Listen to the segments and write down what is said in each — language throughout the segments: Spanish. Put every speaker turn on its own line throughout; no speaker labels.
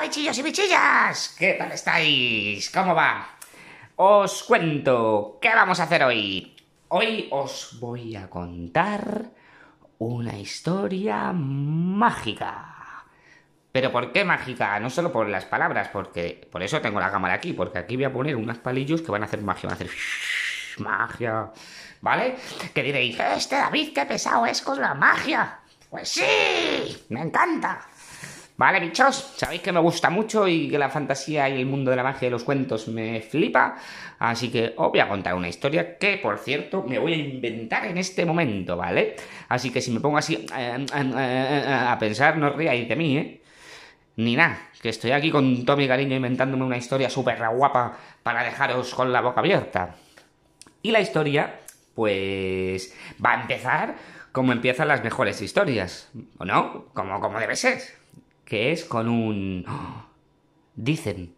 bichillos y bichillas, ¿qué tal estáis? ¿Cómo va? Os cuento, ¿qué vamos a hacer hoy? Hoy os voy a contar una historia mágica. Pero ¿por qué mágica? No solo por las palabras, porque por eso tengo la cámara aquí, porque aquí voy a poner unos palillos que van a hacer magia, van a hacer magia, ¿vale? Que diréis, este David, qué pesado es con la magia. Pues sí, me encanta. Vale, bichos, sabéis que me gusta mucho y que la fantasía y el mundo de la magia y los cuentos me flipa, así que os voy a contar una historia que, por cierto, me voy a inventar en este momento, ¿vale? Así que si me pongo así eh, eh, eh, a pensar, no os ríais de mí, ¿eh? Ni nada, que estoy aquí con todo mi cariño inventándome una historia súper guapa para dejaros con la boca abierta. Y la historia, pues, va a empezar como empiezan las mejores historias, ¿o no? Como, como debe ser que es con un... Dicen,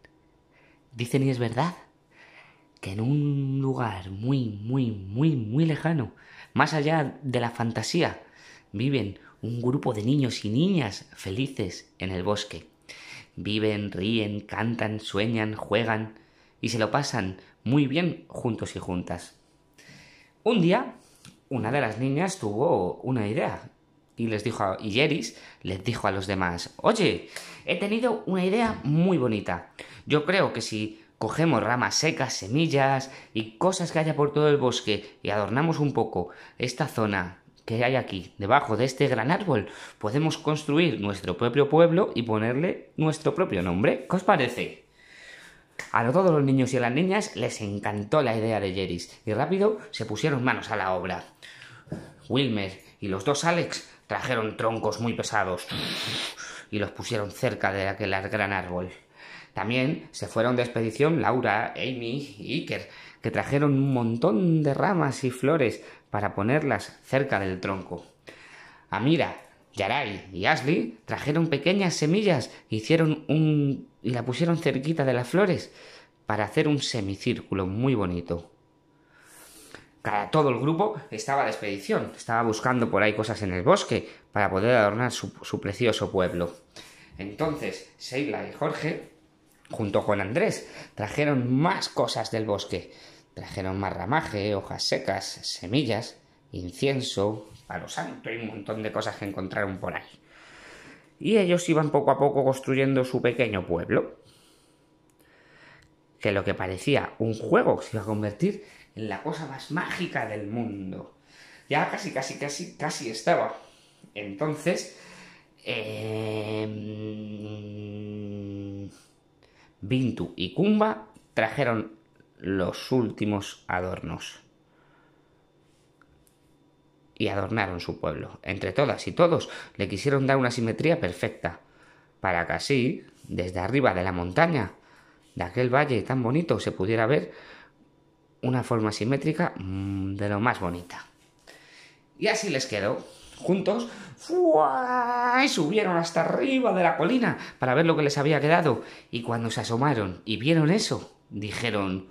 dicen y es verdad, que en un lugar muy, muy, muy, muy lejano, más allá de la fantasía, viven un grupo de niños y niñas felices en el bosque. Viven, ríen, cantan, sueñan, juegan y se lo pasan muy bien juntos y juntas. Un día, una de las niñas tuvo una idea y les dijo Yeris les dijo a los demás, oye, he tenido una idea muy bonita. Yo creo que si cogemos ramas secas, semillas y cosas que haya por todo el bosque y adornamos un poco esta zona que hay aquí, debajo de este gran árbol, podemos construir nuestro propio pueblo y ponerle nuestro propio nombre. ¿Qué os parece? A todos los niños y a las niñas les encantó la idea de Jeris y rápido se pusieron manos a la obra. Wilmer y los dos Alex Trajeron troncos muy pesados y los pusieron cerca de aquel gran árbol. También se fueron de expedición Laura, Amy y Iker, que trajeron un montón de ramas y flores para ponerlas cerca del tronco. Amira, Yaray y Ashley trajeron pequeñas semillas hicieron un... y la pusieron cerquita de las flores para hacer un semicírculo muy bonito cada todo el grupo estaba de expedición, estaba buscando por ahí cosas en el bosque para poder adornar su, precioso pueblo. Entonces, Seila y Jorge, junto con Andrés, trajeron más cosas del bosque. Trajeron más ramaje, hojas secas, semillas, incienso, palo santo y un montón de cosas que encontraron por ahí. Y ellos iban poco a poco construyendo su pequeño pueblo. Que lo que parecía un juego se iba a convertir la cosa más mágica del mundo. Ya casi, casi, casi, casi estaba. Entonces, ...Vintu em, Bintu y Kumba trajeron los últimos adornos y adornaron su pueblo. Entre todas y todos le quisieron dar una simetría perfecta, para que así, desde arriba de la montaña, de aquel valle tan bonito, se pudiera ver una forma simétrica mm, de lo más bonita. Y así les quedó. Juntos subieron hasta arriba de la colina para ver lo que les había quedado. Y cuando se asomaron y vieron eso, dijeron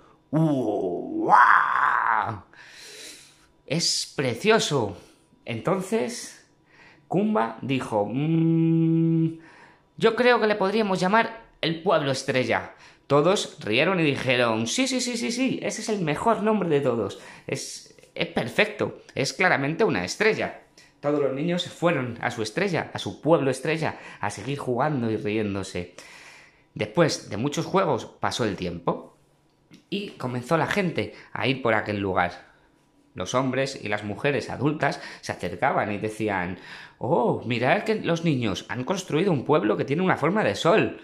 Es precioso. Entonces, Kumba dijo, mm, yo creo que le podríamos llamar el pueblo estrella. Todos rieron y dijeron, sí, sí, sí, sí, sí, ese es el mejor nombre de todos. Es, es perfecto, es claramente una estrella. Todos los niños se fueron a su estrella, a su pueblo estrella, a seguir jugando y riéndose. Después de muchos juegos pasó el tiempo y comenzó la gente a ir por aquel lugar. Los hombres y las mujeres adultas se acercaban y decían Oh, mirad que los niños han construido un pueblo que tiene una forma de sol.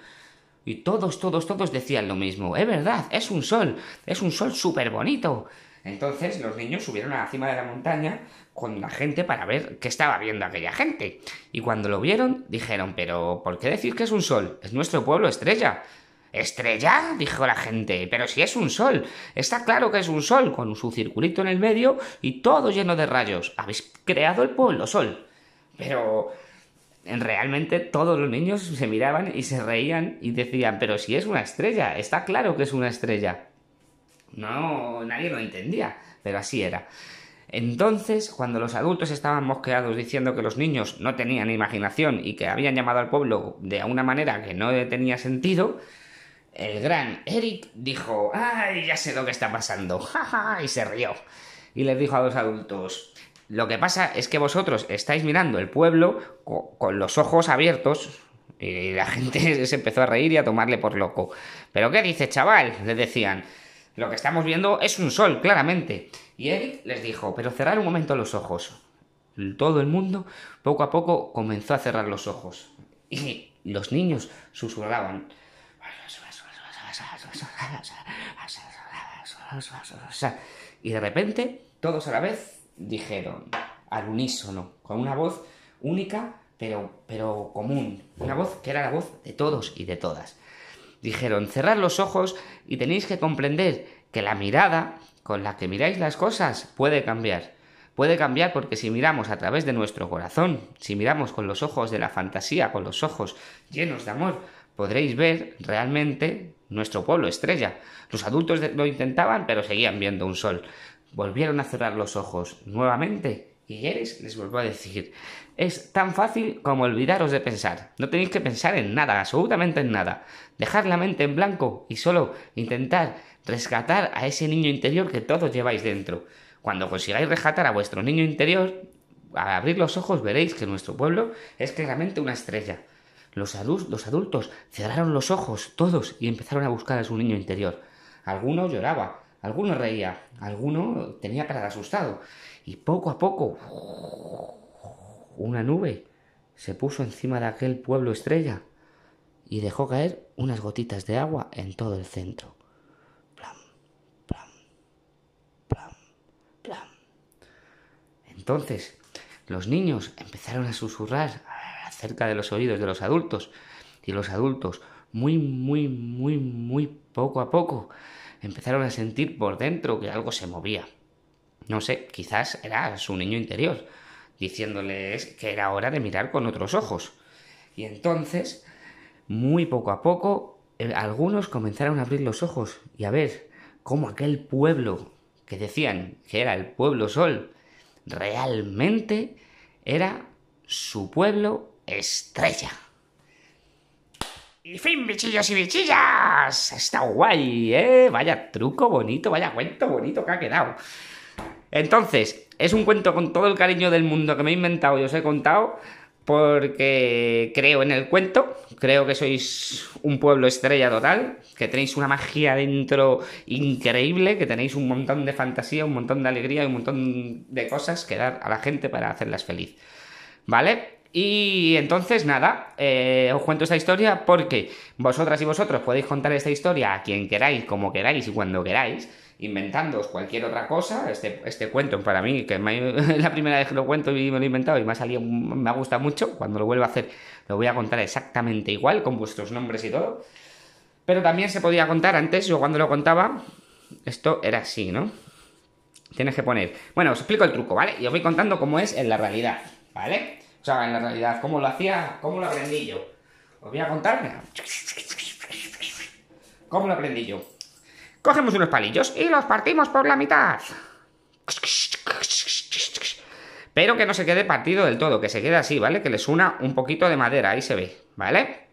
Y todos, todos, todos decían lo mismo. Es verdad, es un sol, es un sol súper bonito. Entonces los niños subieron a la cima de la montaña con la gente para ver qué estaba viendo aquella gente. Y cuando lo vieron, dijeron, pero ¿por qué decir que es un sol? Es nuestro pueblo estrella. ¿Estrella? dijo la gente. Pero si es un sol. Está claro que es un sol, con su circulito en el medio y todo lleno de rayos. Habéis creado el pueblo sol. Pero realmente todos los niños se miraban y se reían y decían, pero si es una estrella, está claro que es una estrella. No, nadie lo entendía, pero así era. Entonces, cuando los adultos estaban mosqueados diciendo que los niños no tenían imaginación y que habían llamado al pueblo de una manera que no tenía sentido, el gran Eric dijo, ¡ay, ya sé lo que está pasando! ¡Ja, ja! y se rió. Y les dijo a los adultos, lo que pasa es que vosotros estáis mirando el pueblo con los ojos abiertos y la gente se empezó a reír y a tomarle por loco. ¿Pero qué dice, chaval? Le decían. Lo que estamos viendo es un sol, claramente. Y él les dijo, pero cerrar un momento los ojos. Todo el mundo poco a poco comenzó a cerrar los ojos. Y los niños susurraban. Y de repente, todos a la vez dijeron al unísono, con una voz única, pero, pero común, una voz que era la voz de todos y de todas. Dijeron, cerrad los ojos y tenéis que comprender que la mirada con la que miráis las cosas puede cambiar. Puede cambiar porque si miramos a través de nuestro corazón, si miramos con los ojos de la fantasía, con los ojos llenos de amor, podréis ver realmente nuestro pueblo estrella. Los adultos lo intentaban, pero seguían viendo un sol volvieron a cerrar los ojos nuevamente y Yeris les volvió a decir, es tan fácil como olvidaros de pensar. No tenéis que pensar en nada, absolutamente en nada. Dejar la mente en blanco y solo intentar rescatar a ese niño interior que todos lleváis dentro. Cuando consigáis rescatar a vuestro niño interior, a abrir los ojos veréis que nuestro pueblo es claramente una estrella. Los, los adultos cerraron los ojos todos y empezaron a buscar a su niño interior. Alguno lloraba, Alguno reía, alguno tenía cara de asustado. Y poco a poco, una nube se puso encima de aquel pueblo estrella y dejó caer unas gotitas de agua en todo el centro. Entonces, los niños empezaron a susurrar acerca de los oídos de los adultos y los adultos, muy, muy, muy, muy poco a poco, empezaron a sentir por dentro que algo se movía. No sé, quizás era su niño interior, diciéndoles que era hora de mirar con otros ojos. Y entonces, muy poco a poco, eh, algunos comenzaron a abrir los ojos y a ver cómo aquel pueblo que decían que era el pueblo sol, realmente era su pueblo estrella. Y fin, bichillos y bichillas. Está guay, ¿eh? Vaya truco bonito, vaya cuento bonito que ha quedado. Entonces, es un cuento con todo el cariño del mundo que me he inventado y os he contado porque creo en el cuento, creo que sois un pueblo estrella total, que tenéis una magia dentro increíble, que tenéis un montón de fantasía, un montón de alegría y un montón de cosas que dar a la gente para hacerlas feliz. ¿Vale? Y entonces, nada, eh, os cuento esta historia porque vosotras y vosotros podéis contar esta historia a quien queráis, como queráis y cuando queráis, inventándoos cualquier otra cosa. Este, este cuento para mí, que es la primera vez que lo cuento y me lo he inventado y me ha salido, me ha gustado mucho. Cuando lo vuelva a hacer, lo voy a contar exactamente igual, con vuestros nombres y todo. Pero también se podía contar antes, yo cuando lo contaba, esto era así, ¿no? Tienes que poner. Bueno, os explico el truco, ¿vale? Y os voy contando cómo es en la realidad, ¿vale? sea, en la realidad, ¿cómo lo hacía? ¿Cómo lo aprendí yo? Os voy a contarme. ¿Cómo lo aprendí yo? Cogemos unos palillos y los partimos por la mitad. Pero que no se quede partido del todo, que se quede así, ¿vale? Que les una un poquito de madera, ahí se ve, ¿vale?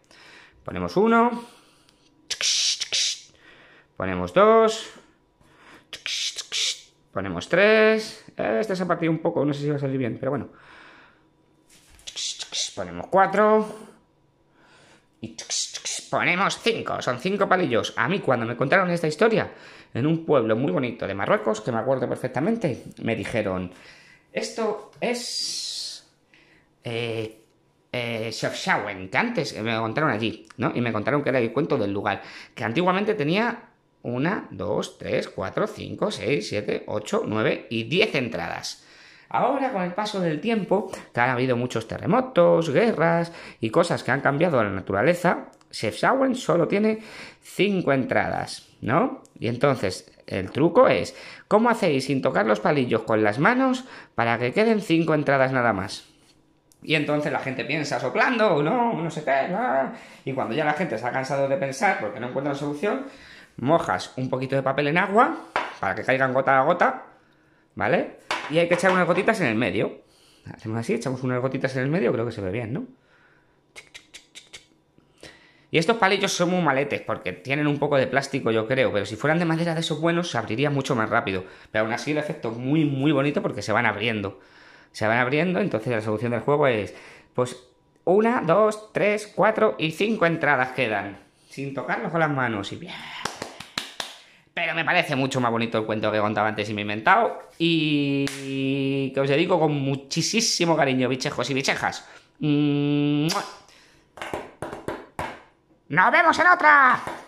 Ponemos uno. Ponemos dos. Ponemos tres. Este se ha partido un poco, no sé si va a salir bien, pero bueno ponemos 4. Y ponemos 5. Son 5 palillos. A mí cuando me contaron esta historia, en un pueblo muy bonito de Marruecos, que me acuerdo perfectamente, me dijeron, esto es... Eh, eh, que antes me contaron allí, ¿no? Y me contaron que era el cuento del lugar, que antiguamente tenía 1, 2, 3, 4, 5, 6, 7, 8, 9 y 10 entradas. Ahora, con el paso del tiempo, que han habido muchos terremotos, guerras y cosas que han cambiado la naturaleza, Chefchaouen solo tiene 5 entradas, ¿no? Y entonces, el truco es, ¿cómo hacéis sin tocar los palillos con las manos para que queden 5 entradas nada más? Y entonces la gente piensa soplando, no, no sé qué, no. y cuando ya la gente se ha cansado de pensar porque no encuentra solución, mojas un poquito de papel en agua para que caigan gota a gota, ¿vale? Y hay que echar unas gotitas en el medio. Hacemos así, echamos unas gotitas en el medio, creo que se ve bien, ¿no? Y estos palillos son muy maletes porque tienen un poco de plástico, yo creo, pero si fueran de madera de esos buenos se abriría mucho más rápido. Pero aún así el efecto es muy, muy bonito porque se van abriendo. Se van abriendo, entonces la solución del juego es, pues, una, dos, tres, cuatro y cinco entradas quedan. Sin tocarlos con las manos y bien. Pero me parece mucho más bonito el cuento que contaba antes y me he inventado. Y que os dedico con muchísimo cariño, bichejos y bichejas. Mm, ¡Nos vemos en otra!